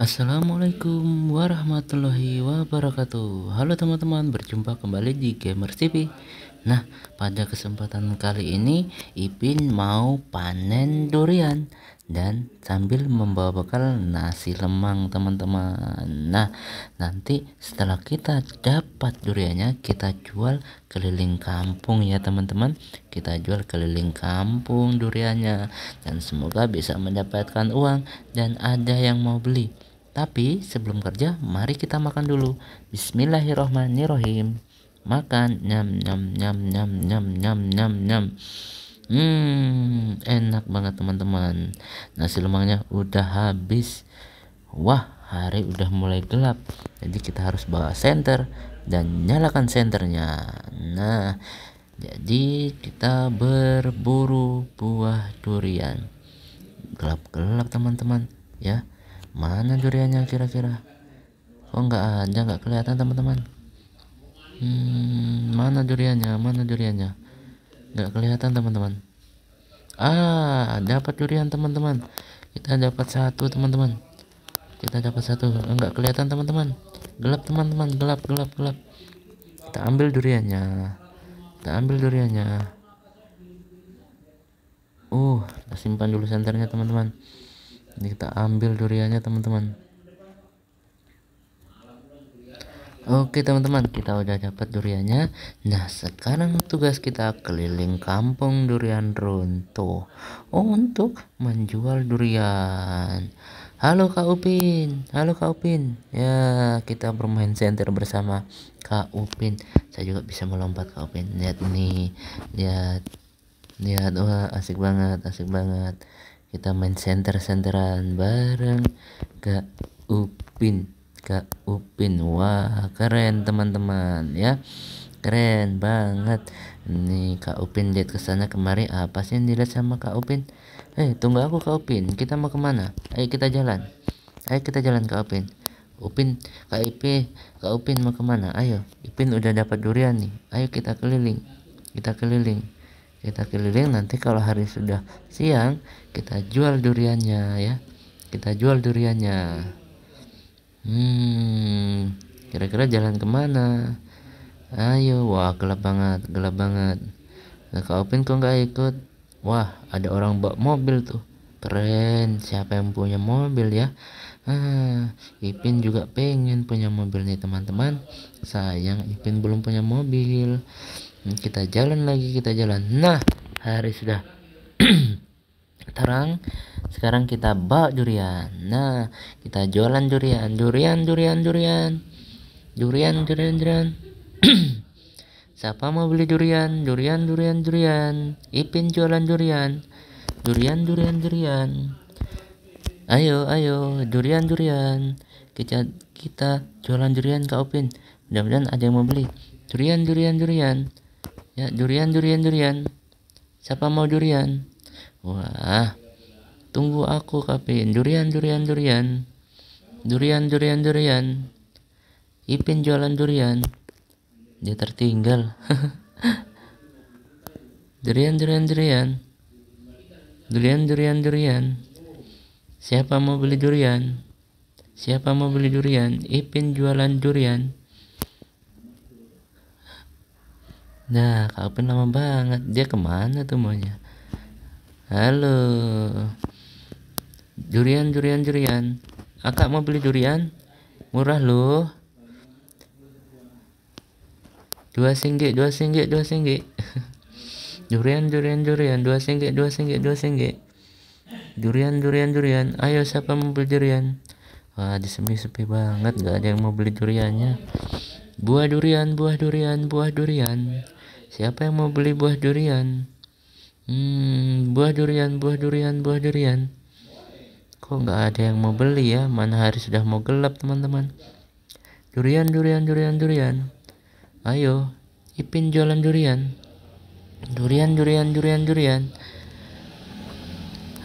Assalamualaikum warahmatullahi wabarakatuh Halo teman-teman berjumpa kembali di Gamer TV Nah pada kesempatan kali ini Ipin mau panen durian Dan sambil membawa bekal nasi lemang teman-teman Nah nanti setelah kita dapat duriannya kita jual keliling kampung ya teman-teman Kita jual keliling kampung duriannya Dan semoga bisa mendapatkan uang dan ada yang mau beli tapi sebelum kerja, mari kita makan dulu. Bismillahirrohmanirrohim. Makan, nyam, nyam, nyam, nyam, nyam, nyam, nyam, nyam. Hmm, enak banget teman-teman. Nasi lemangnya udah habis. Wah, hari udah mulai gelap. Jadi kita harus bawa senter dan nyalakan senternya. Nah, jadi kita berburu buah durian. Gelap-gelap teman-teman, ya mana duriannya kira-kira kok nggak ada nggak kelihatan teman-teman hmm, mana duriannya mana duriannya nggak kelihatan teman-teman ah dapat durian teman-teman kita dapat satu teman-teman kita dapat satu nggak kelihatan teman-teman gelap teman-teman gelap gelap gelap kita ambil duriannya kita ambil duriannya uh kita simpan dulu senternya teman-teman ini kita ambil duriannya teman-teman Oke teman-teman kita udah dapat duriannya Nah sekarang tugas kita keliling kampung durian runtuh Untuk menjual durian Halo Kak Upin Halo Kak Upin Ya kita bermain senter bersama Kak Upin Saya juga bisa melompat Kak Upin Lihat nih Lihat Lihat wah asik banget asik banget kita main center-centeran bareng Kak Upin Kak Upin wah keren teman-teman ya keren banget nih Kak Upin lihat ke sana kemari apa sih yang dilihat sama Kak Upin eh hey, tunggu aku Kak Upin kita mau kemana ayo kita jalan ayo kita jalan Kak Upin Upin, Kak ip Kak Upin mau kemana? Ayo, Ipin udah dapat durian nih. Ayo kita keliling, kita keliling kita keliling nanti kalau hari sudah siang kita jual duriannya ya kita jual duriannya hmm kira-kira jalan kemana ayo wah gelap banget gelap banget nah kak Opin kok nggak ikut wah ada orang bawa mobil tuh keren siapa yang punya mobil ya ah Ipin juga pengen punya mobil nih teman-teman sayang Ipin belum punya mobil Hmm, kita jalan lagi kita jalan nah hari sudah terang sekarang kita bawa durian nah kita jualan durian durian durian durian durian durian durian siapa mau beli durian durian durian durian ipin jualan durian durian durian durian ayo ayo durian durian kita kita jualan durian ke Upin mudah-mudahan ada yang mau beli durian durian durian ya durian durian durian siapa mau durian wah tunggu aku kapin durian durian durian durian durian durian ipin jualan durian dia tertinggal durian durian durian durian durian durian siapa mau beli durian siapa mau beli durian ipin jualan durian Nah, kapan lama banget? Dia kemana tuh maunya? Halo. Durian, durian, durian. Akak mau beli durian? Murah loh. Dua singgit, dua singgit, dua singgit. durian, durian, durian. Dua singgit, dua singgit, dua singgit. Durian, durian, durian. Ayo siapa mau beli durian? Wah, di sini sepi banget. Gak ada yang mau beli duriannya buah durian, buah durian, buah durian. Siapa yang mau beli buah durian? Hmm, buah durian, buah durian, buah durian. Kok nggak ada yang mau beli ya? Mana hari sudah mau gelap teman-teman. Durian, durian, durian, durian. Ayo, Ipin jualan durian. Durian, durian, durian, durian.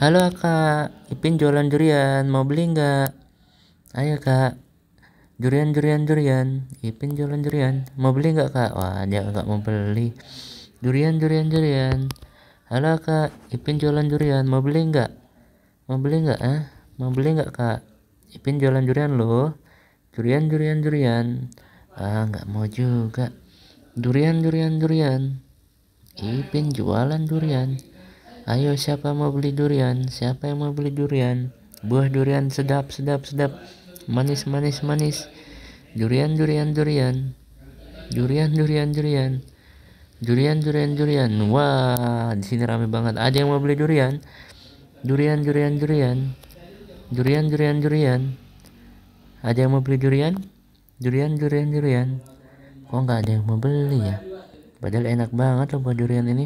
Halo kak, Ipin jualan durian, mau beli nggak? Ayo kak, Durian, durian, durian. Ipin jualan durian. Mau beli nggak kak? Wah, dia nggak mau beli. Durian, durian, durian. Halo kak, Ipin jualan durian. Mau beli nggak? Mau beli nggak? Ah, mau beli nggak kak? Ipin jualan durian lo. Durian, durian, durian. Ah, nggak mau juga. Durian, durian, durian. Ipin jualan durian. Ayo siapa mau beli durian? Siapa yang mau beli durian? Buah durian sedap, sedap, sedap manis manis manis durian durian durian durian durian durian durian durian durian wah di sini ramai banget ada yang mau beli durian durian durian durian durian durian durian ada yang mau beli durian durian durian durian kok nggak ada yang mau beli ya padahal enak banget loh buah durian ini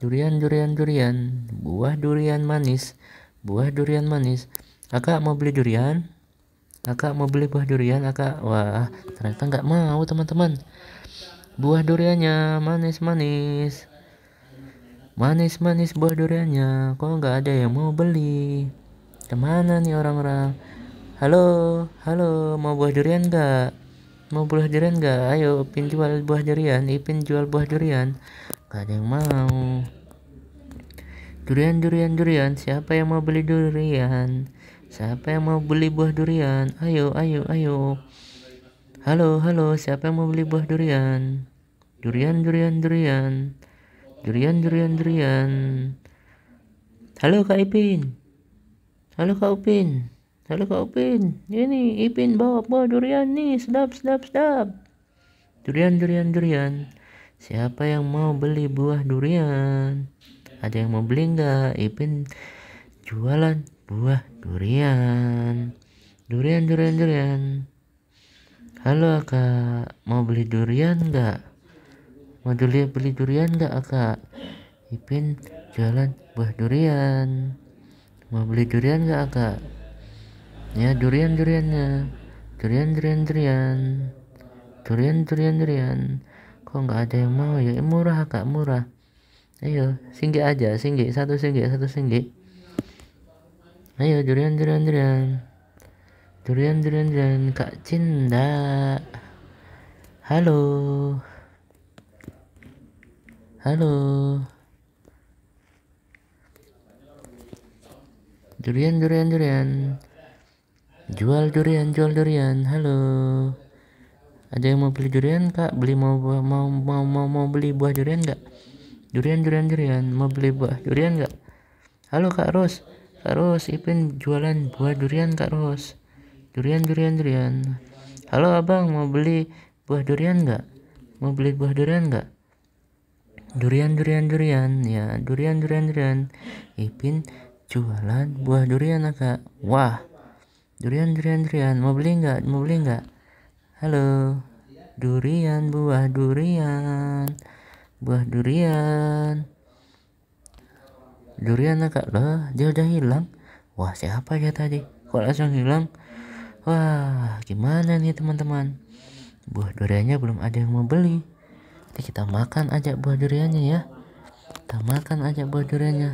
durian durian durian buah durian manis buah durian manis kakak mau beli durian Kakak mau beli buah durian, Kakak. Wah, ternyata nggak mau, teman-teman. Buah duriannya manis-manis. Manis-manis buah duriannya. Kok nggak ada yang mau beli? Kemana nih orang-orang? Halo, halo, mau buah durian nggak? Mau buah durian nggak? Ayo, pin jual buah durian. Ipin jual buah durian. Gak ada yang mau. Durian, durian, durian. Siapa yang mau beli durian? Siapa yang mau beli buah durian? Ayo, ayo, ayo. Halo, halo, siapa yang mau beli buah durian? Durian, durian, durian. Durian, durian, durian. Halo Kak Ipin. Halo Kak Upin. Halo Kak Upin. Ini Ipin bawa buah durian nih, sedap, sedap, sedap. Durian, durian, durian. Siapa yang mau beli buah durian? Ada yang mau beli enggak? Ipin jualan buah durian durian durian durian halo kak mau beli durian nggak mau beli beli durian nggak kak ipin jalan buah durian mau beli durian nggak kak ya durian duriannya durian durian durian durian durian durian kok nggak ada yang mau ya murah kak murah ayo singgih aja singgih satu singgih satu singgih Ayo durian durian durian. Durian durian durian Kak Cinda. Halo. Halo. Durian durian durian. Jual durian jual durian. Halo. Ada yang mau beli durian kak? Beli mau mau mau mau mau beli buah durian gak Durian durian durian mau beli buah durian gak Halo kak Ros. Kak Ros, Ipin jualan buah durian Kak Ros. Durian, durian, durian. Halo abang, mau beli buah durian nggak? Mau beli buah durian nggak? Durian, durian, durian. Ya, durian, durian, durian. Ipin jualan buah durian kak. Wah, durian, durian, durian. Mau beli nggak? Mau beli nggak? Halo, durian, buah durian, buah durian durian kak lah dia udah hilang wah siapa ya tadi kok langsung hilang wah gimana nih teman-teman buah duriannya belum ada yang mau beli jadi kita makan aja buah duriannya ya kita makan aja buah duriannya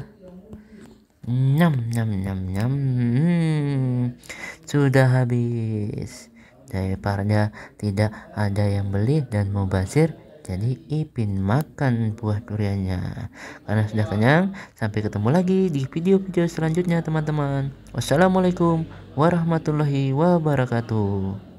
nyam nyam nyam nyam hmm, sudah habis daripada tidak ada yang beli dan mau basir. Jadi Ipin makan buah duriannya karena sudah kenyang. Sampai ketemu lagi di video-video selanjutnya teman-teman. Wassalamualaikum warahmatullahi wabarakatuh.